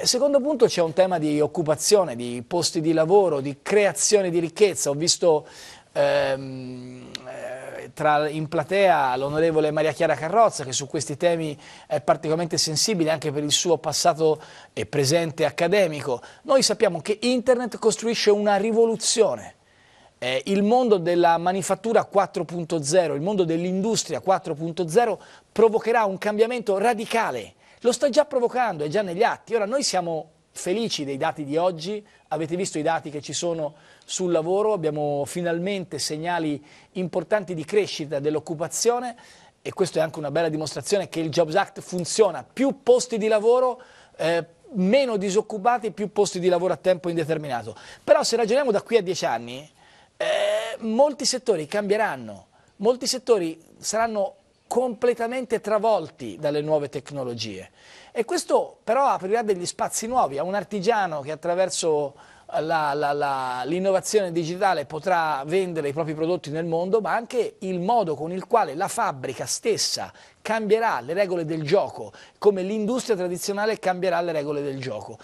E eh, secondo punto c'è un tema di occupazione, di posti di lavoro, di creazione di ricchezza. Ho visto ehm, eh, tra, in platea l'onorevole Maria Chiara Carrozza che su questi temi è particolarmente sensibile anche per il suo passato e presente accademico. Noi sappiamo che internet costruisce una rivoluzione. Eh, il mondo della manifattura 4.0, il mondo dell'industria 4.0 provocherà un cambiamento radicale lo sta già provocando, è già negli atti. Ora noi siamo felici dei dati di oggi, avete visto i dati che ci sono sul lavoro, abbiamo finalmente segnali importanti di crescita dell'occupazione e questa è anche una bella dimostrazione che il Jobs Act funziona, più posti di lavoro, eh, meno disoccupati, più posti di lavoro a tempo indeterminato. Però se ragioniamo da qui a dieci anni, eh, molti settori cambieranno, molti settori saranno completamente travolti dalle nuove tecnologie. E questo però aprirà degli spazi nuovi a un artigiano che attraverso eh, l'innovazione digitale potrà vendere i propri prodotti nel mondo, ma anche il modo con il quale la fabbrica stessa cambierà le regole del gioco, come l'industria tradizionale cambierà le regole del gioco.